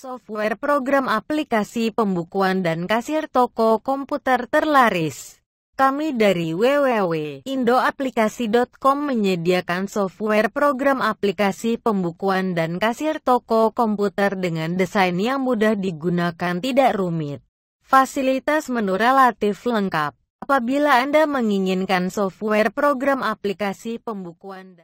software program aplikasi pembukuan dan kasir toko komputer terlaris. Kami dari www.indoaplikasi.com menyediakan software program aplikasi pembukuan dan kasir toko komputer dengan desain yang mudah digunakan tidak rumit. Fasilitas menu relatif lengkap. Apabila Anda menginginkan software program aplikasi pembukuan dan